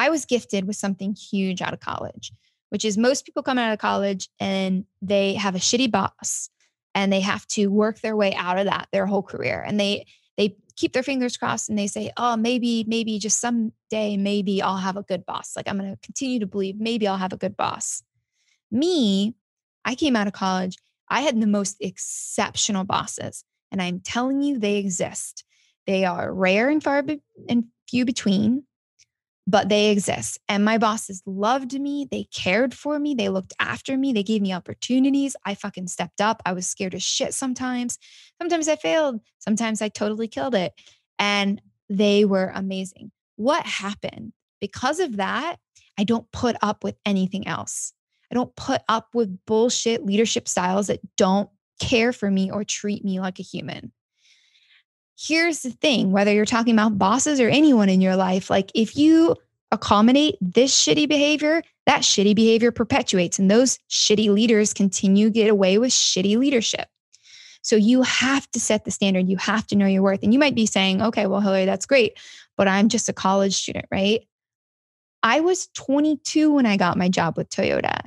I was gifted with something huge out of college, which is most people come out of college and they have a shitty boss and they have to work their way out of that their whole career and they they keep their fingers crossed and they say, "Oh, maybe maybe just someday maybe I'll have a good boss." Like I'm going to continue to believe maybe I'll have a good boss. Me, I came out of college, I had the most exceptional bosses, and I'm telling you they exist. They are rare and far be- and few between but they exist. And my bosses loved me. They cared for me. They looked after me. They gave me opportunities. I fucking stepped up. I was scared as shit sometimes. Sometimes I failed. Sometimes I totally killed it. And they were amazing. What happened? Because of that, I don't put up with anything else. I don't put up with bullshit leadership styles that don't care for me or treat me like a human here's the thing whether you're talking about bosses or anyone in your life, like if you accommodate this shitty behavior, that shitty behavior perpetuates and those shitty leaders continue to get away with shitty leadership. So you have to set the standard. You have to know your worth. And you might be saying, okay, well, Hillary, that's great, but I'm just a college student, right? I was 22 when I got my job with Toyota.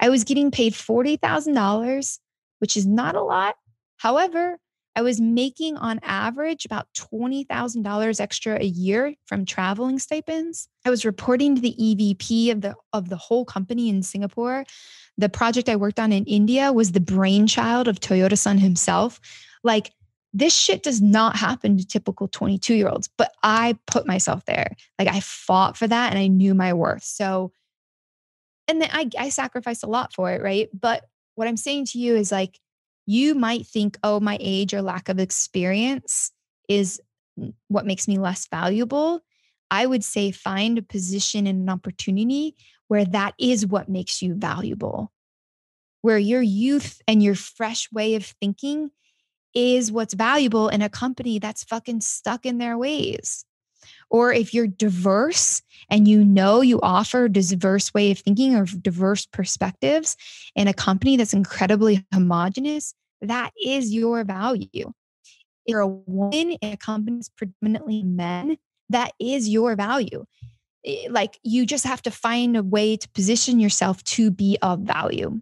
I was getting paid $40,000, which is not a lot. However, I was making on average about $20,000 extra a year from traveling stipends. I was reporting to the EVP of the of the whole company in Singapore. The project I worked on in India was the brainchild of Toyota san himself. Like this shit does not happen to typical 22 year olds, but I put myself there. Like I fought for that and I knew my worth. So, and then I, I sacrificed a lot for it, right? But what I'm saying to you is like, you might think, oh, my age or lack of experience is what makes me less valuable. I would say find a position and an opportunity where that is what makes you valuable, where your youth and your fresh way of thinking is what's valuable in a company that's fucking stuck in their ways. Or if you're diverse and you know you offer a diverse way of thinking or diverse perspectives in a company that's incredibly homogenous, that is your value. If you're a woman in a company that's predominantly men, that is your value. Eh, like you just have to find a way to position yourself to be of value.